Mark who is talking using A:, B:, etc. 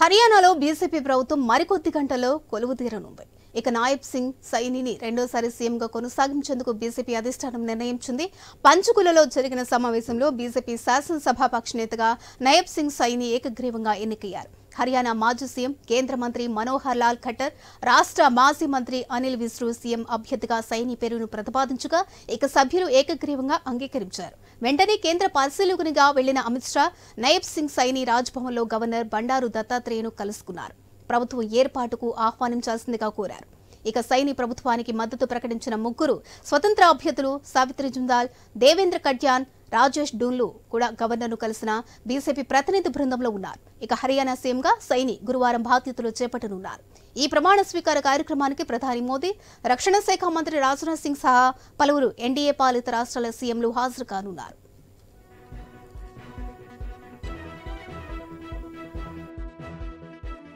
A: హర్యానాలో బీజేపీ ప్రభుత్వం మరికొద్ది గంటల్లో కొలువు తీరనుంది ఇక నాయబ్ సింగ్ సైనిని రెండోసారి సీఎంగా కొనసాగించేందుకు బీజేపీ అధిష్టానం నిర్ణయించింది పంచుకులలో జరిగిన సమావేశంలో బీజేపీ శాసనసభాపక్ష నేతగా నయబ్ సింగ్ సైని ఏకగ్రీవంగా ఎన్నికయ్యారు హర్యానా మాజీ సీఎం కేంద్ర మంత్రి మనోహర్ లాల్ ఖట్టర్ రాష్ట్ర మాజీ మంత్రి అనిల్ విశ్రు సీఎం అభ్యర్థిగా సైని పేరును ప్రతిపాదించగా ఇక సభ్యులు ఏకగ్రీవంగా అంగీకరించారు వెంటనే కేంద్ర పరిశీలకునిగా వెళ్లిన అమిత్ షా నయబ్ సింగ్ సైని రాజ్భవన్లో గవర్నర్ బండారు దత్తాత్రేయను కలుసుకున్నారు ప్రభుత్వం ఏర్పాటుకు ఆహ్వానించాల్సిందిగా కోరారు ఇక సైని ప్రభుత్వానికి మద్దతు ప్రకటించిన ముగ్గురు స్వతంత్ర అభ్యర్థులు సావిత్రి జుందాల్ దేవేంద్ర కట్యాన్ రాజేష్ డూన్లు కూడా గవర్నర్ను కలిసిన బీజేపీ ప్రతినిధి బృందంలో ఉన్నారు ఇక హర్యానా సీఎంగా సైని గురువారం బాధ్యతలు చేపట్టనున్నారు ఈ ప్రమాణ స్వీకార కార్యక్రమానికి ప్రధాని మోదీ రక్షణ శాఖ మంత్రి రాజ్నాథ్ సింగ్ సహా పలువురు ఎన్డీఏ పాలిత రాష్ట్రాల సీఎంలు హాజరు కానున్నారు